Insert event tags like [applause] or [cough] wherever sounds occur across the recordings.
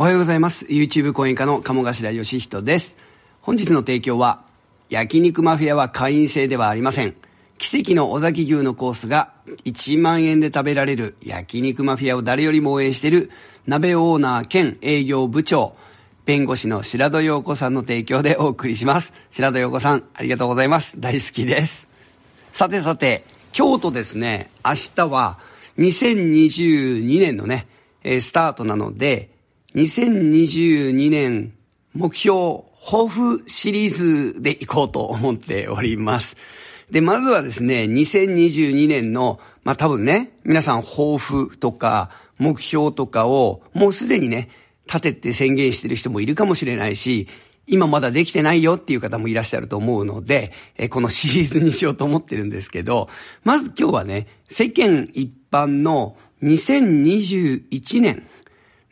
おはようございます。YouTube 講演家の鴨頭義人です。本日の提供は、焼肉マフィアは会員制ではありません。奇跡の尾崎牛のコースが1万円で食べられる焼肉マフィアを誰よりも応援している鍋オーナー兼営業部長、弁護士の白戸陽子さんの提供でお送りします。白戸陽子さん、ありがとうございます。大好きです。さてさて、京都ですね、明日は2022年のね、えー、スタートなので、2022年目標抱負シリーズでいこうと思っております。で、まずはですね、2022年の、まあ、多分ね、皆さん抱負とか目標とかをもうすでにね、立てて宣言してる人もいるかもしれないし、今まだできてないよっていう方もいらっしゃると思うので、えこのシリーズにしようと思ってるんですけど、まず今日はね、世間一般の2021年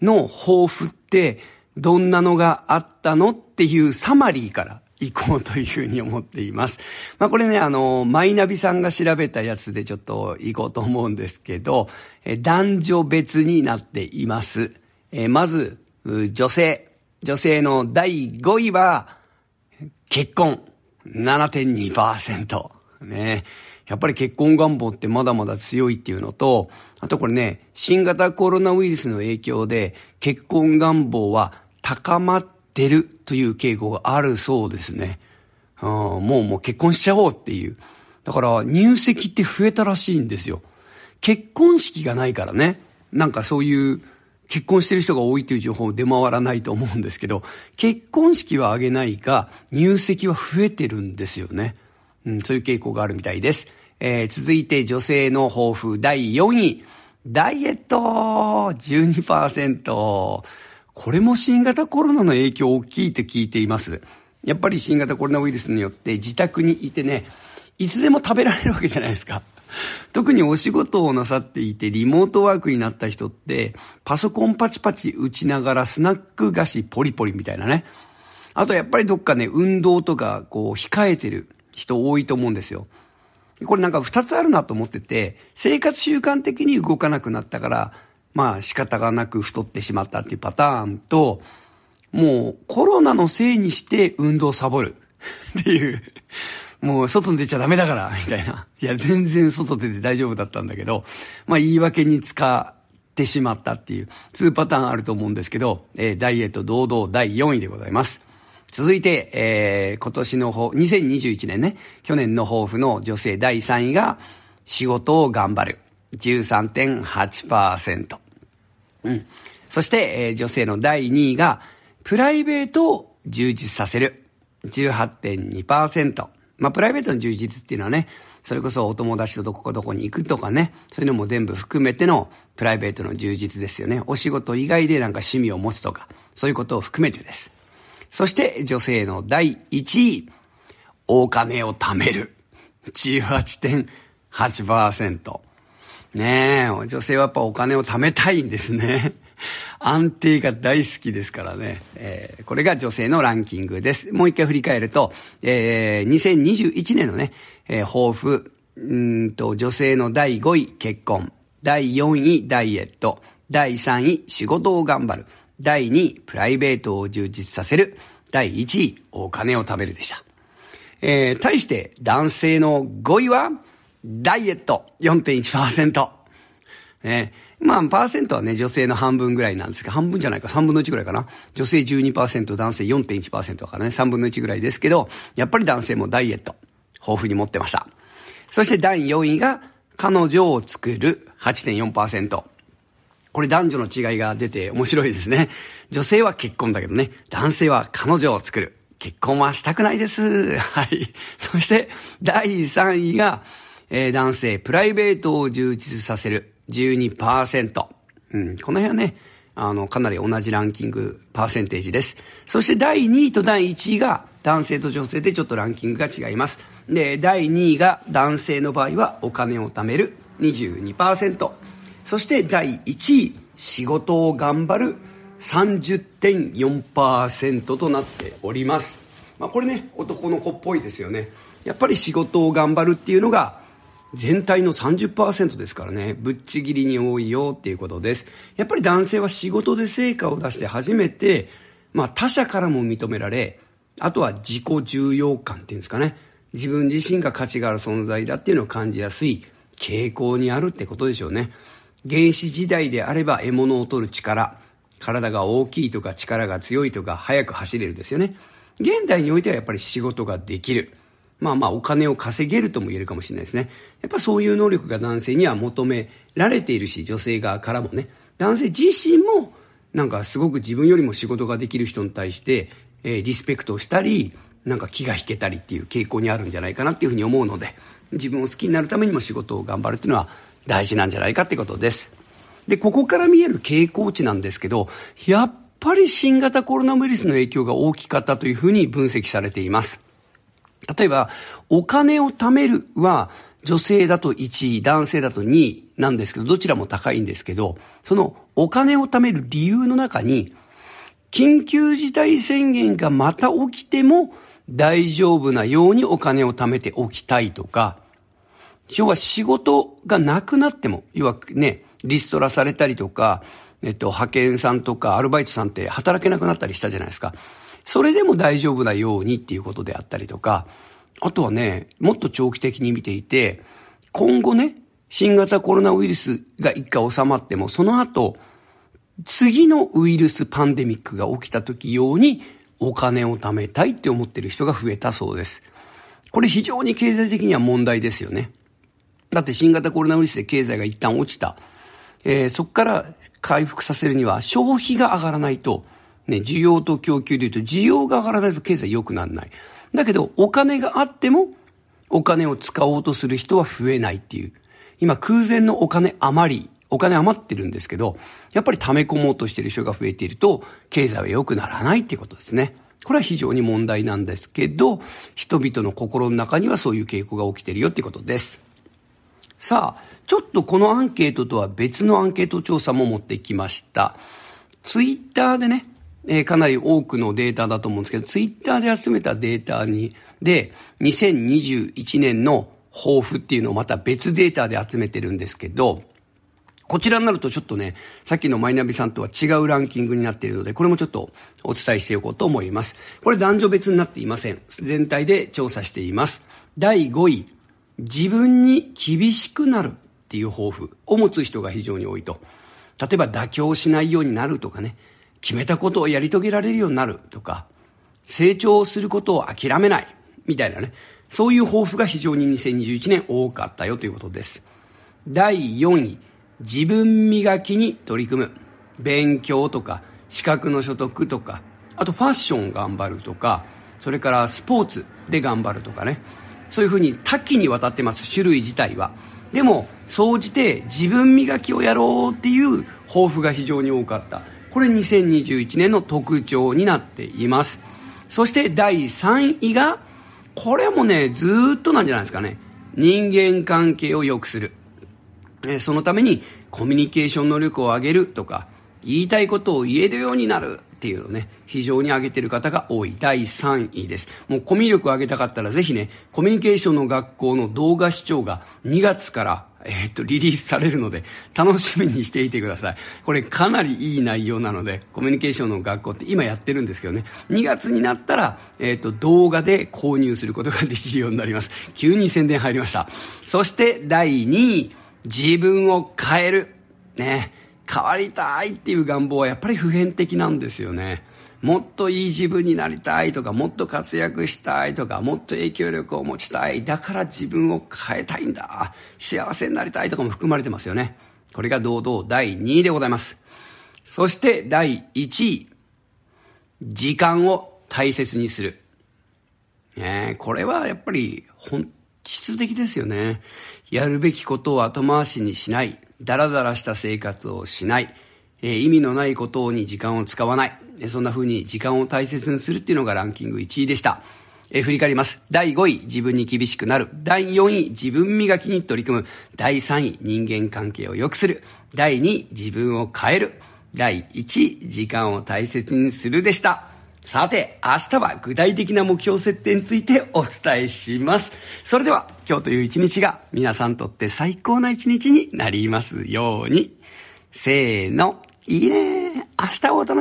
の抱負ってどんなのがあったのっていうサマリーから行こうというふうに思っています。[laughs] まあこれね、あの、マイナビさんが調べたやつでちょっと行こうと思うんですけど、男女別になっています。えまず、女性。女性の第5位は、結婚。7.2%。ね。やっぱり結婚願望ってまだまだ強いっていうのと、あとこれね、新型コロナウイルスの影響で結婚願望は高まってるという傾向があるそうですね。うん、もうもう結婚しちゃおうっていう。だから入籍って増えたらしいんですよ。結婚式がないからね。なんかそういう結婚してる人が多いという情報出回らないと思うんですけど、結婚式はあげないが、入籍は増えてるんですよね。うん、そういう傾向があるみたいです。えー、続いて女性の抱負第4位。ダイエット !12%。これも新型コロナの影響大きいって聞いています。やっぱり新型コロナウイルスによって自宅にいてね、いつでも食べられるわけじゃないですか。特にお仕事をなさっていてリモートワークになった人って、パソコンパチパチ打ちながらスナック菓子ポリポリみたいなね。あとやっぱりどっかね、運動とかこう控えてる。人多いと思うんですよ。これなんか二つあるなと思ってて、生活習慣的に動かなくなったから、まあ仕方がなく太ってしまったっていうパターンと、もうコロナのせいにして運動サボる [laughs] っていう、もう外に出ちゃダメだから、みたいな。いや、全然外出て大丈夫だったんだけど、まあ言い訳に使ってしまったっていう、2パターンあると思うんですけど、えー、ダイエット堂々第4位でございます。続いて、えー、今年の方、2021年ね、去年の抱負の女性第3位が、仕事を頑張る。13.8%。うん。そして、えー、女性の第2位が、プライベートを充実させる。18.2%。まあ、プライベートの充実っていうのはね、それこそお友達とどこどこに行くとかね、そういうのも全部含めてのプライベートの充実ですよね。お仕事以外でなんか趣味を持つとか、そういうことを含めてです。そして女性の第1位、お金を貯める。18.8%。ねえ、女性はやっぱお金を貯めたいんですね。安定が大好きですからね、えー、これが女性のランキングです。もう一回振り返ると、えー、2021年のね、えー、抱負、うんと、女性の第5位、結婚。第4位、ダイエット。第3位、仕事を頑張る。第2位、プライベートを充実させる。第1位、お金を貯めるでした。えー、対して男性の5位は、ダイエット4.1%。ね、まあ、パーセントはね、女性の半分ぐらいなんですけど、半分じゃないか、3分の1ぐらいかな。女性12%、男性4.1%だからね、3分の1ぐらいですけど、やっぱり男性もダイエット、豊富に持ってました。そして第4位が、彼女を作る8.4%。これ男女の違いが出て面白いですね。女性は結婚だけどね、男性は彼女を作る。結婚はしたくないです。はい。そして、第3位が、えー、男性、プライベートを充実させる12%。うん、この辺はね、あの、かなり同じランキング、パーセンテージです。そして第2位と第1位が、男性と女性でちょっとランキングが違います。で、第2位が、男性の場合はお金を貯める22%。そして第1位仕事を頑張る30.4%となっております、まあ、これね男の子っぽいですよねやっぱり仕事を頑張るっていうのが全体の30%ですからね、ぶっちぎりに多いよっていうことです。やっぱり男性は仕事で成果を出して初めて、まあ他者からも認められ、あとは自己重要感っていうんですかね。自分自身が価値がある存在だっていうのを感じやすい傾向にあるってことでしょうね。原始時代であれば獲物を取る力、体が大きいとか力が強いとか速く走れるですよね。現代においてはやっぱり仕事ができる。まあまあお金を稼げるとも言えるかもしれないですね。やっぱそういう能力が男性には求められているし、女性側からもね。男性自身もなんかすごく自分よりも仕事ができる人に対して、えー、リスペクトをしたり、なんか気が引けたりっていう傾向にあるんじゃないかなっていうふうに思うので、自分を好きになるためにも仕事を頑張るっていうのは大事なんじゃないかってことです。で、ここから見える傾向値なんですけど、やっぱり新型コロナウイルスの影響が大きかったというふうに分析されています。例えば、お金を貯めるは、女性だと1位、男性だと2位なんですけど、どちらも高いんですけど、そのお金を貯める理由の中に、緊急事態宣言がまた起きても大丈夫なようにお金を貯めておきたいとか、要は仕事がなくなっても、要はね、リストラされたりとか、えっと、派遣さんとかアルバイトさんって働けなくなったりしたじゃないですか。それでも大丈夫なようにっていうことであったりとか、あとはね、もっと長期的に見ていて、今後ね、新型コロナウイルスが一回収まっても、その後、次のウイルスパンデミックが起きた時用にお金を貯めたいって思ってる人が増えたそうです。これ非常に経済的には問題ですよね。だって新型コロナウイルスで経済が一旦落ちた。えー、そこから回復させるには消費が上がらないと、ね、需要と供給で言うと需要が上がらないと経済良くならない。だけどお金があってもお金を使おうとする人は増えないっていう。今空前のお金余り、お金余ってるんですけど、やっぱり溜め込もうとしてる人が増えていると経済は良くならないっていうことですね。これは非常に問題なんですけど、人々の心の中にはそういう傾向が起きてるよっていうことです。さあ、ちょっとこのアンケートとは別のアンケート調査も持ってきました。ツイッターでね、えー、かなり多くのデータだと思うんですけど、ツイッターで集めたデータに、で、2021年の抱負っていうのをまた別データで集めてるんですけど、こちらになるとちょっとね、さっきのマイナビさんとは違うランキングになっているので、これもちょっとお伝えしていこうと思います。これ男女別になっていません。全体で調査しています。第5位、自分に厳しくなるっていう抱負を持つ人が非常に多いと。例えば妥協しないようになるとかね、決めたことをやり遂げられるようになるとか、成長することを諦めない、みたいなね。そういう抱負が非常に2021年多かったよということです。第4位、自分磨きに取り組む。勉強とか、資格の所得とか、あとファッション頑張るとか、それからスポーツで頑張るとかね。そういうふうに多岐にわたってます種類自体はでも総じて自分磨きをやろうっていう抱負が非常に多かったこれ2021年の特徴になっていますそして第3位がこれもねずっとなんじゃないですかね人間関係を良くするそのためにコミュニケーション能力を上げるとか言いたいことを言えるようになるっていうのをね、非常に上げてる方が多い。第3位です。もうコミュ力を上げたかったらぜひね、コミュニケーションの学校の動画視聴が2月からえー、っと、リリースされるので、楽しみにしていてください。これかなりいい内容なので、コミュニケーションの学校って今やってるんですけどね、2月になったら、えー、っと、動画で購入することができるようになります。急に宣伝入りました。そして、第2位、自分を変える。ね。変わりたいっていう願望はやっぱり普遍的なんですよね。もっといい自分になりたいとか、もっと活躍したいとか、もっと影響力を持ちたい。だから自分を変えたいんだ。幸せになりたいとかも含まれてますよね。これが堂々第2位でございます。そして第1位。時間を大切にする。ね、これはやっぱり本質的ですよね。やるべきことを後回しにしない。だらだらした生活をしない、えー、意味のないことに時間を使わない、えー、そんな風に時間を大切にするっていうのがランキング1位でした。えー、振り返ります。第5位、自分に厳しくなる。第4位、自分磨きに取り組む。第3位、人間関係を良くする。第2位、自分を変える。第1位、時間を大切にするでした。さて、明日は具体的な目標設定についてお伝えします。それでは、今日という一日が皆さんにとって最高な一日になりますように。せーの、いいね明日をお楽しみ